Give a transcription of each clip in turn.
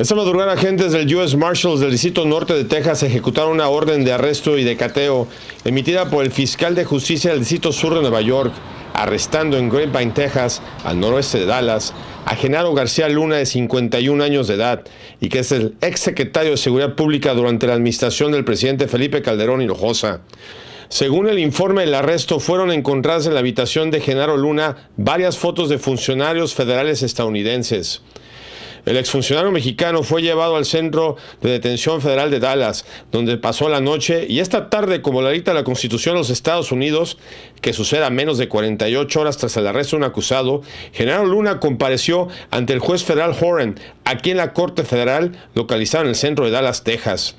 Esta madrugada agentes del U.S. Marshals del Distrito Norte de Texas ejecutaron una orden de arresto y de cateo emitida por el fiscal de justicia del Distrito Sur de Nueva York, arrestando en Grapevine, Texas, al noroeste de Dallas, a Genaro García Luna de 51 años de edad y que es el exsecretario de Seguridad Pública durante la administración del presidente Felipe Calderón Hinojosa. Según el informe del arresto, fueron encontradas en la habitación de Genaro Luna varias fotos de funcionarios federales estadounidenses. El exfuncionario mexicano fue llevado al centro de detención federal de Dallas, donde pasó la noche y esta tarde, como la dicta la Constitución de los Estados Unidos, que suceda menos de 48 horas tras el arresto de un acusado, General Luna compareció ante el juez federal Horan, aquí en la Corte Federal localizada en el centro de Dallas, Texas.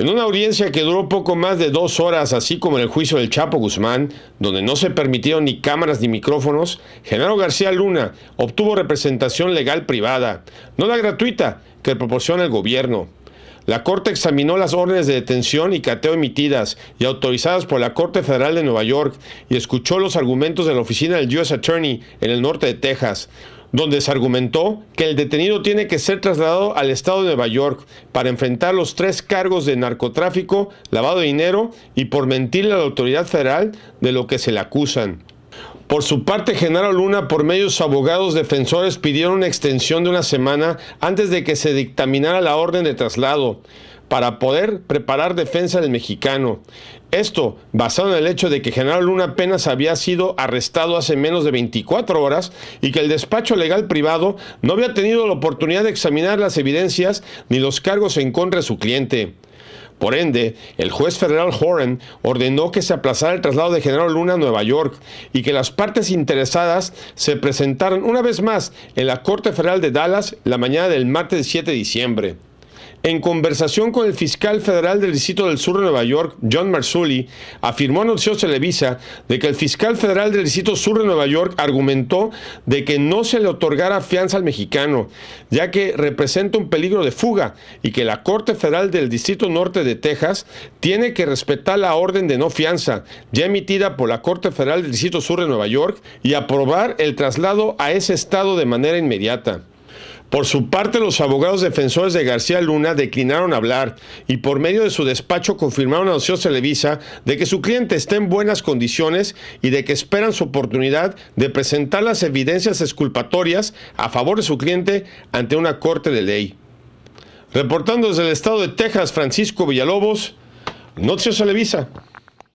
En una audiencia que duró poco más de dos horas, así como en el juicio del Chapo Guzmán, donde no se permitieron ni cámaras ni micrófonos, Genaro García Luna obtuvo representación legal privada, no la gratuita que proporciona el gobierno. La Corte examinó las órdenes de detención y cateo emitidas y autorizadas por la Corte Federal de Nueva York y escuchó los argumentos de la oficina del U.S. Attorney en el norte de Texas donde se argumentó que el detenido tiene que ser trasladado al estado de Nueva York para enfrentar los tres cargos de narcotráfico, lavado de dinero y por mentirle a la autoridad federal de lo que se le acusan. Por su parte, Genaro Luna, por medio de sus abogados defensores, pidieron una extensión de una semana antes de que se dictaminara la orden de traslado para poder preparar defensa del mexicano. Esto basado en el hecho de que General Luna apenas había sido arrestado hace menos de 24 horas y que el despacho legal privado no había tenido la oportunidad de examinar las evidencias ni los cargos en contra de su cliente. Por ende, el juez federal Horan ordenó que se aplazara el traslado de General Luna a Nueva York y que las partes interesadas se presentaran una vez más en la Corte Federal de Dallas la mañana del martes 7 de diciembre. En conversación con el fiscal federal del Distrito del Sur de Nueva York, John Marzuli, afirmó anunció Televisa de que el fiscal federal del Distrito Sur de Nueva York argumentó de que no se le otorgara fianza al mexicano, ya que representa un peligro de fuga y que la Corte Federal del Distrito Norte de Texas tiene que respetar la orden de no fianza ya emitida por la Corte Federal del Distrito Sur de Nueva York y aprobar el traslado a ese estado de manera inmediata. Por su parte, los abogados defensores de García Luna declinaron hablar y por medio de su despacho confirmaron a Noticias Televisa de que su cliente está en buenas condiciones y de que esperan su oportunidad de presentar las evidencias exculpatorias a favor de su cliente ante una corte de ley. Reportando desde el estado de Texas, Francisco Villalobos, Noticias Televisa.